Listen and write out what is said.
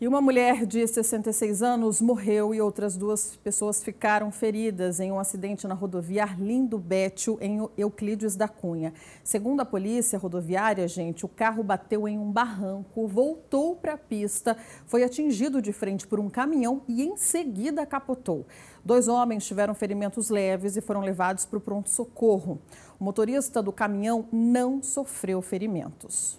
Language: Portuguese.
E uma mulher de 66 anos morreu e outras duas pessoas ficaram feridas em um acidente na rodovia Arlindo Bétio, em Euclides da Cunha. Segundo a polícia rodoviária, gente, o carro bateu em um barranco, voltou para a pista, foi atingido de frente por um caminhão e em seguida capotou. Dois homens tiveram ferimentos leves e foram levados para o pronto-socorro. O motorista do caminhão não sofreu ferimentos.